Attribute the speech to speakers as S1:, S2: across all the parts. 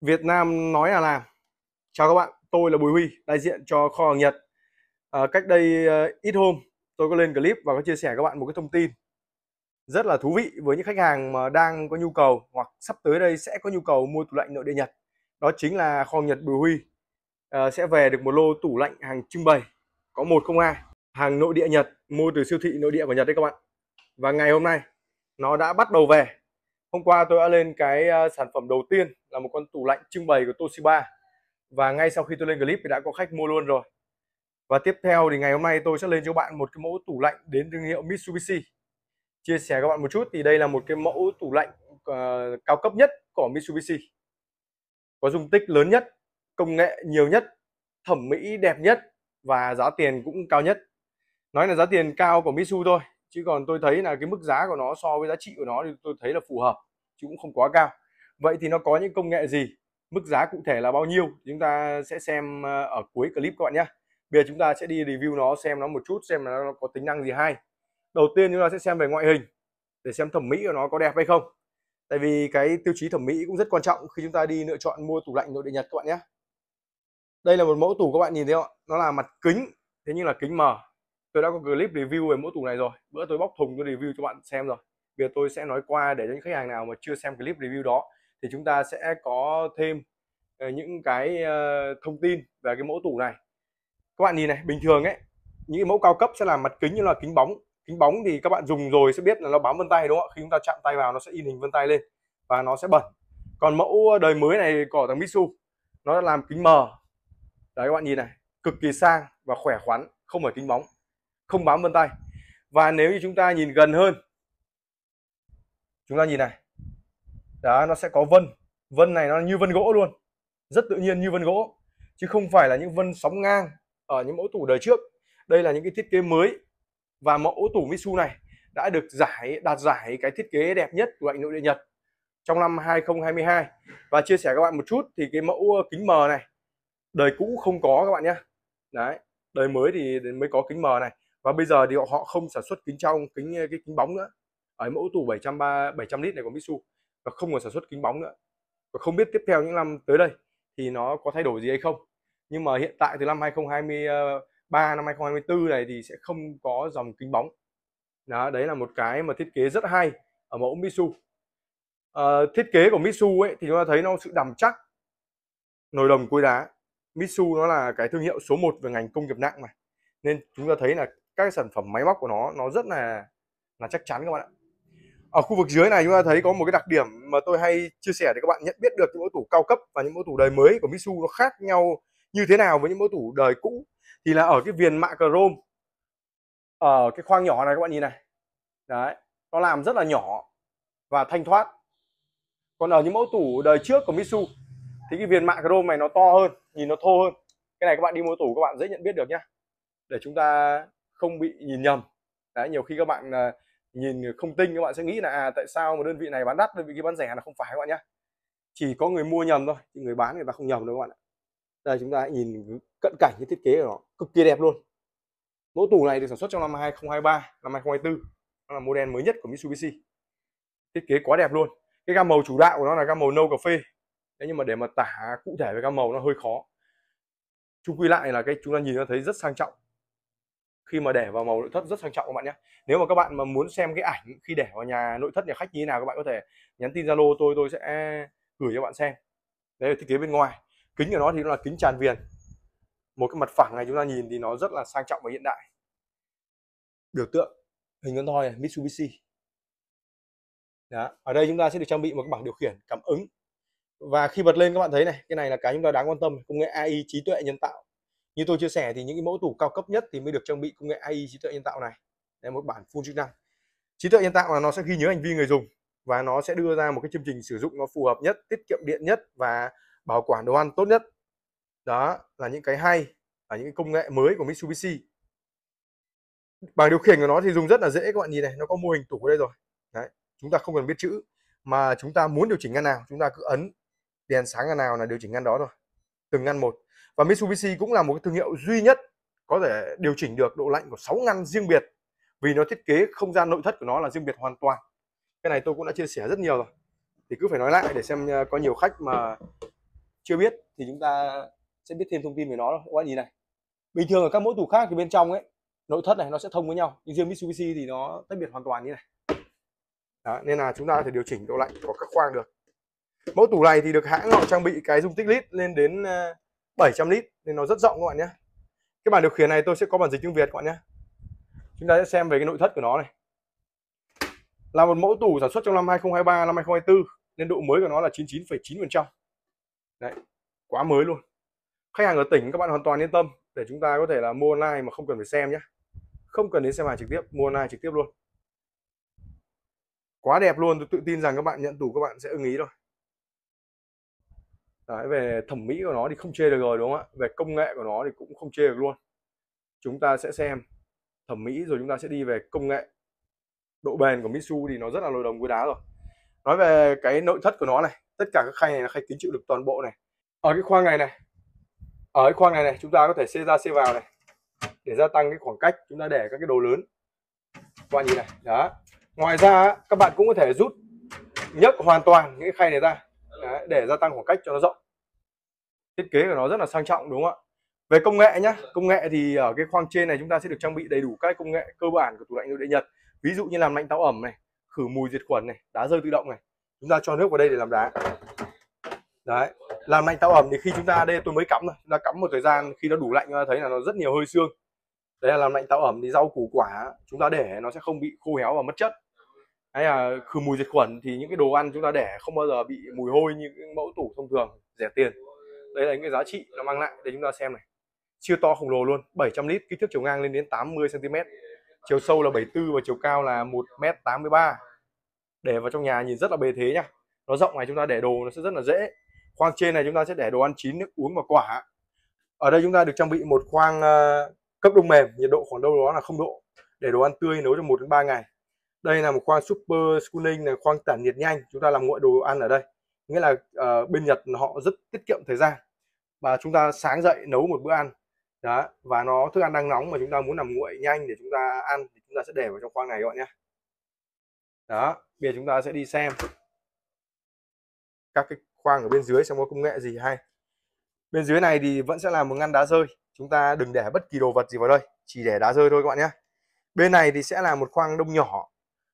S1: Việt Nam nói là làm. Chào các bạn, tôi là Bùi Huy, đại diện cho kho hàng Nhật. À, cách đây uh, ít hôm, tôi có lên clip và có chia sẻ các bạn một cái thông tin rất là thú vị với những khách hàng mà đang có nhu cầu hoặc sắp tới đây sẽ có nhu cầu mua tủ lạnh nội địa Nhật. Đó chính là kho hàng Nhật Bùi Huy uh, sẽ về được một lô tủ lạnh hàng trưng bày có 102, hàng nội địa Nhật, mua từ siêu thị nội địa của Nhật đấy các bạn. Và ngày hôm nay nó đã bắt đầu về. Hôm qua tôi đã lên cái uh, sản phẩm đầu tiên là một con tủ lạnh trưng bày của Toshiba và ngay sau khi tôi lên clip thì đã có khách mua luôn rồi và tiếp theo thì ngày hôm nay tôi sẽ lên cho bạn một cái mẫu tủ lạnh đến thương hiệu Mitsubishi chia sẻ các bạn một chút thì đây là một cái mẫu tủ lạnh uh, cao cấp nhất của Mitsubishi có dung tích lớn nhất công nghệ nhiều nhất thẩm mỹ đẹp nhất và giá tiền cũng cao nhất nói là giá tiền cao của Mitsu thôi chứ còn tôi thấy là cái mức giá của nó so với giá trị của nó thì tôi thấy là phù hợp chứ cũng không quá cao Vậy thì nó có những công nghệ gì? Mức giá cụ thể là bao nhiêu? Chúng ta sẽ xem ờ, ở cuối clip các bạn nhé. Bây giờ chúng ta sẽ đi review nó xem nó một chút xem nó có tính năng gì hay. Đầu tiên chúng ta sẽ xem về ngoại hình để xem thẩm mỹ của nó có đẹp hay không. Tại vì cái tiêu chí thẩm mỹ cũng rất quan trọng khi chúng ta đi lựa chọn mua tủ lạnh nội địa Nhật các bạn nhé. Đây là một mẫu tủ các bạn nhìn thấy không? Nó là mặt kính, thế nhưng là kính mờ. Tôi đã có clip review về mẫu tủ này rồi. Bữa tôi bóc thùng tôi review cho bạn xem rồi. Bây giờ tôi sẽ nói qua để cho những khách hàng nào mà chưa xem clip review đó thì chúng ta sẽ có thêm ờ, những cái ờ, thông tin về cái mẫu tủ này các bạn nhìn này bình thường ấy những cái mẫu cao cấp sẽ là mặt kính như là kính bóng kính bóng thì các bạn dùng rồi sẽ biết là nó bám vân tay đúng không ạ khi chúng ta chạm tay vào nó sẽ in hình vân tay lên và nó sẽ bẩn còn mẫu đời mới này của thằng Mitsu nó làm kính mờ đấy các bạn nhìn này cực kỳ sang và khỏe khoắn không phải kính bóng không bám vân tay và nếu như chúng ta nhìn gần hơn chúng ta nhìn này đó nó sẽ có vân vân này nó như vân gỗ luôn rất tự nhiên như vân gỗ chứ không phải là những vân sóng ngang ở những mẫu tủ đời trước đây là những cái thiết kế mới và mẫu tủ Mitsu này đã được giải đạt giải cái thiết kế đẹp nhất của lạnh nội địa Nhật trong năm 2022 và chia sẻ các bạn một chút thì cái mẫu ờ, kính mờ này đời cũ không có các bạn nhé đấy đời mới thì mới có kính mờ này và bây giờ thì họ không sản xuất kính trong kính ờ, cái kính bóng nữa ở mẫu tủ 730 700 lít này của Mitsu và không còn sản xuất kính bóng nữa và không biết tiếp theo những năm tới đây thì nó có thay đổi gì hay không nhưng mà hiện tại từ năm 2023 năm 2024 này thì sẽ không có dòng kính bóng đó đấy là một cái mà thiết kế rất hay ở mẫu Mitsu à, thiết kế của Mitsu ấy thì chúng ta thấy nó sự đầm chắc nồi đồng cuối đá Mitsu nó là cái thương hiệu số 1 về ngành công nghiệp nặng mà nên chúng ta thấy là các sản phẩm máy móc của nó nó rất là là chắc chắn các bạn ạ ở khu vực dưới này chúng ta thấy có một cái đặc điểm mà tôi hay chia sẻ để các bạn nhận biết được những mẫu tủ cao cấp và những mẫu tủ đời mới của Mitsu nó khác nhau như thế nào với những mẫu tủ đời cũ thì là ở cái viền mạ chrome ở cái khoang nhỏ này các bạn nhìn này đấy nó làm rất là nhỏ và thanh thoát còn ở những mẫu tủ đời trước của Mitsu thì cái viền mạ chrome này nó to hơn nhìn nó thô hơn cái này các bạn đi mua tủ các bạn dễ nhận biết được nhé để chúng ta không bị nhìn nhầm đấy nhiều khi các bạn à, nhìn không tinh các bạn sẽ nghĩ là à tại sao mà đơn vị này bán đắt đơn vị kia bán rẻ là không phải các bạn nhé chỉ có người mua nhầm thôi thì người bán người ta không nhầm đâu các bạn ạ đây chúng ta hãy nhìn cận cảnh cái thiết kế của nó cực kỳ đẹp luôn mẫu tủ này được sản xuất trong năm 2023 năm 2024 nó là model mới nhất của Mitsubishi thiết kế quá đẹp luôn cái gam màu chủ đạo của nó là gam màu nâu cà phê thế nhưng mà để mà tả cụ thể về gam màu nó hơi khó chung quy lại là cái chúng ta nhìn nó thấy rất sang trọng khi mà để vào màu nội thất rất sang trọng các bạn nhé nếu mà các bạn mà muốn xem cái ảnh khi để vào nhà nội thất nhà khách như thế nào các bạn có thể nhắn tin zalo tôi tôi sẽ gửi cho bạn xem đấy là thiết kế bên ngoài kính của nó thì nó là kính tràn viền một cái mặt phẳng này chúng ta nhìn thì nó rất là sang trọng và hiện đại biểu tượng hình con thoi Mitsubishi đó. ở đây chúng ta sẽ được trang bị một cái bảng điều khiển cảm ứng và khi bật lên các bạn thấy này cái này là cái chúng ta đáng quan tâm công nghệ AI trí tuệ nhân tạo như tôi chia sẻ thì những cái mẫu tủ cao cấp nhất thì mới được trang bị công nghệ AI trí tuệ nhân tạo này đây một bản full chức năng trí tuệ nhân tạo là nó sẽ ghi nhớ hành vi người dùng và nó sẽ đưa ra một cái chương trình sử dụng nó phù hợp nhất tiết kiệm điện nhất và bảo quản đồ ăn tốt nhất đó là những cái hay là những cái công nghệ mới của Mitsubishi bảng điều khiển của nó thì dùng rất là dễ các bạn nhìn này nó có mô hình tủ ở đây rồi đấy chúng ta không cần biết chữ mà chúng ta muốn điều chỉnh ngăn nào chúng ta cứ ấn đèn sáng ngăn nào là điều chỉnh ngăn đó rồi từng ngăn một và Mitsubishi cũng là một cái thương hiệu duy nhất có thể điều chỉnh được độ lạnh của 6 ngăn riêng biệt vì nó thiết kế không gian nội thất của nó là riêng biệt hoàn toàn cái này tôi cũng đã chia sẻ rất nhiều rồi thì cứ phải nói lại để xem ờ, có nhiều khách mà chưa biết thì chúng ta sẽ biết thêm thông tin về nó đâu. các bạn nhìn này bình thường ở các mẫu tủ khác thì bên trong ấy nội thất này nó sẽ thông với nhau nhưng riêng Mitsubishi thì nó tách biệt hoàn toàn như này Đó, nên là chúng ta có thể điều chỉnh độ lạnh của các khoang được mẫu tủ này thì được hãng họ trang bị cái dung tích lít lên đến 700 ờ, lít nên nó rất rộng các bạn nhé cái bản điều khiển này tôi sẽ có bản dịch tiếng Việt các bạn nhé chúng ta sẽ xem về cái nội thất của nó này là một mẫu tủ sản xuất trong năm 2023 năm 2024 nên độ mới của nó là 99,9% đấy quá mới luôn khách hàng ở tỉnh các bạn hoàn toàn yên tâm để chúng ta có thể là mua online mà không cần phải xem nhé không cần đến xem hàng trực tiếp mua online trực tiếp luôn quá đẹp luôn tôi tự tin rằng các bạn nhận tủ các bạn sẽ ưng ý thôi. Đấy, về thẩm mỹ của nó thì không chê được rồi đúng không ạ về công nghệ của nó thì cũng không chê được luôn chúng ta sẽ xem thẩm mỹ rồi chúng ta sẽ đi về công nghệ độ bền của Mitsu thì nó rất là lồi đồng với đá rồi nói về cái nội thất của nó này tất cả các khay này là khay kính chịu được toàn bộ này ở cái khoang này này ở cái khoang này này chúng ta có thể xê ra xê vào này để gia tăng cái khoảng cách chúng ta để các cái đồ lớn các bạn nhìn này đó ngoài ra các bạn cũng có thể rút nhấc hoàn toàn những cái khay này ra Đấy, để gia tăng khoảng cách cho nó rộng thiết kế của nó rất là sang trọng đúng không ạ về công nghệ nhá vâng công nghệ thì ở cái khoang trên này chúng ta sẽ được trang bị đầy đủ các công nghệ cơ bản của tủ lạnh nội địa nhật ví dụ như làm lạnh táo ẩm này khử mùi diệt khuẩn này đá rơi tự động này chúng ta cho nước vào đây để làm đá đấy làm lạnh táo ẩm thì khi chúng ta đây tôi mới cắm rồi chúng ta cắm một thời gian khi nó đủ lạnh chúng ta thấy là nó rất nhiều hơi xương Đây là làm lạnh táo ẩm thì rau củ quả chúng ta để nó sẽ không bị khô héo và mất chất hay là khử mùi diệt khuẩn thì những cái đồ ăn chúng ta để không bao giờ bị mùi hôi như những mẫu tủ thông thường rẻ tiền đây là những cái giá trị nó mang lại để chúng ta xem này siêu to khổng lồ luôn 700 lít kích thước chiều ngang lên đến 80 cm chiều sâu là 74 và chiều cao là 1m83 để vào trong nhà nhìn rất là bề thế nhá nó rộng này chúng ta để đồ nó sẽ rất là dễ khoang trên này chúng ta sẽ để đồ ăn chín nước uống và quả ở đây chúng ta được trang bị một khoang ờ, cấp đông mềm nhiệt độ khoảng đâu đó là không độ để đồ ăn tươi nấu trong một đến ba ngày đây là một khoang super cooling là khoang tản nhiệt nhanh chúng ta làm nguội đồ ăn ở đây nghĩa là uh, bên nhật họ rất tiết kiệm thời gian và chúng ta sáng dậy nấu một bữa ăn đó và nó thức ăn đang nóng mà chúng ta muốn làm nguội nhanh để chúng ta ăn thì chúng ta sẽ để vào trong khoang này gọi nhé đó bây giờ chúng ta sẽ đi xem các cái khoang ở bên dưới xem có công nghệ gì hay bên dưới này thì vẫn sẽ là một ngăn đá rơi chúng ta đừng để bất kỳ đồ vật gì vào đây chỉ để đá rơi thôi các bạn nhé bên này thì sẽ là một khoang đông nhỏ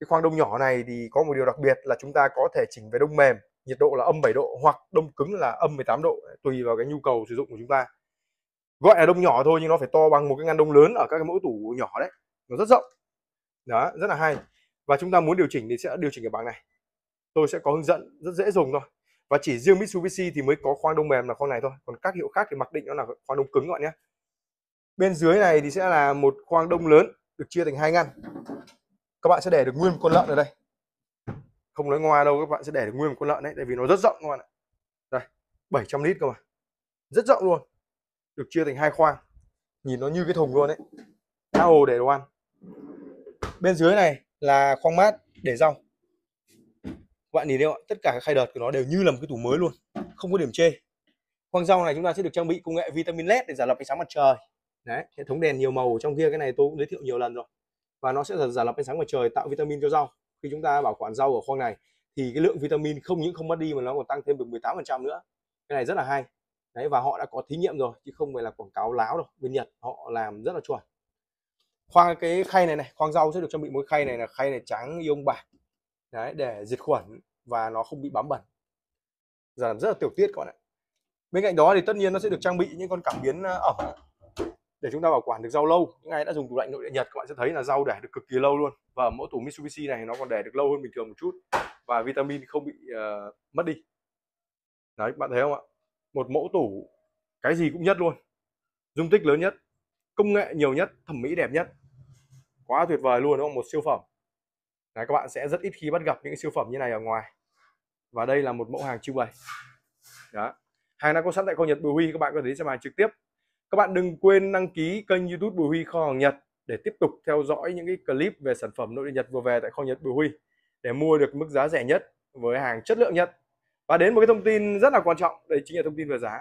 S1: cái khoang đông nhỏ này thì có một điều đặc biệt là chúng ta có thể chỉnh về đông mềm nhiệt độ là âm 7 độ hoặc đông cứng là âm 18 độ tùy vào cái nhu cầu sử dụng của chúng ta gọi là đông nhỏ thôi nhưng nó phải to bằng một cái ngăn đông lớn ở các cái mẫu tủ nhỏ đấy nó rất rộng đó rất là hay và chúng ta muốn điều chỉnh thì sẽ điều chỉnh cái bảng này tôi sẽ có hướng dẫn rất dễ dùng thôi và chỉ riêng Mitsubishi thì mới có khoang đông mềm là khoang này thôi còn các hiệu khác thì mặc định nó là khoang đông cứng các bạn nhé bên dưới này thì sẽ là một khoang đông lớn được chia thành hai ngăn các bạn sẽ để được nguyên một con lợn ở đây không nói ngoa đâu các bạn sẽ để được nguyên một con lợn đấy tại vì nó rất rộng các bạn ạ đây 700 lít các bạn rất rộng luôn được chia thành hai khoang nhìn nó như cái thùng luôn đấy ao để đồ ăn bên dưới này là khoang mát để rau các bạn nhìn thấy không ạ tất cả các khay đợt của nó đều như là một cái tủ mới luôn không có điểm chê khoang rau này chúng ta sẽ được trang bị công nghệ vitamin led để giả lập ánh sáng mặt trời đấy hệ thống đèn nhiều màu ở trong kia cái này tôi cũng giới thiệu nhiều lần rồi và nó sẽ dần dần lọc ánh sáng mặt trời tạo vitamin cho rau khi chúng ta bảo quản rau ở khoang này thì cái lượng vitamin không những không mất đi mà nó còn tăng thêm được 18% nữa cái này rất là hay đấy và họ đã có thí nghiệm rồi chứ không phải là quảng cáo láo đâu bên Nhật họ làm rất là chuẩn khoang cái khay này này khoang rau sẽ được trang bị một khay này là khay này trắng ion bạc đấy để diệt khuẩn và nó không bị bám bẩn giờ làm rất là tiểu tiết các bạn ạ bên cạnh đó thì tất nhiên nó sẽ được trang bị những con cảm biến ờ, ẩm để chúng ta bảo quản được rau lâu những ai đã dùng tủ lạnh nội địa nhật các bạn sẽ thấy là rau để được cực kỳ lâu luôn và mẫu tủ Mitsubishi này nó còn để được lâu hơn bình thường một chút và vitamin không bị uh, mất đi đấy bạn thấy không ạ một mẫu tủ cái gì cũng nhất luôn dung tích lớn nhất công nghệ nhiều nhất thẩm mỹ đẹp nhất quá tuyệt vời luôn đúng không một siêu phẩm đấy, các bạn sẽ rất ít khi bắt gặp những siêu phẩm như này ở ngoài và đây là một mẫu hàng trưng bày đó hàng đã có sẵn tại kho nhật bùi huy các bạn có thể đi xem hàng trực tiếp các bạn đừng quên đăng ký kênh YouTube Bùi Huy Kho hàng Nhật để tiếp tục theo dõi những cái clip về sản phẩm nội địa Nhật vừa về tại kho Nhật Bùi Huy để mua được mức giá rẻ nhất với hàng chất lượng nhất. Và đến một cái thông tin rất là quan trọng, đây chính là thông tin về giá.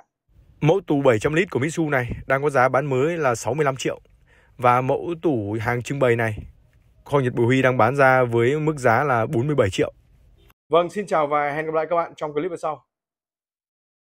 S1: Mẫu tủ 700 lít của Mitsu này đang có giá bán mới là 65 triệu. Và mẫu tủ hàng trưng bày này, kho Nhật Bùi Huy đang bán ra với mức giá là 47 triệu. Vâng, xin chào và hẹn gặp lại các bạn trong clip về sau.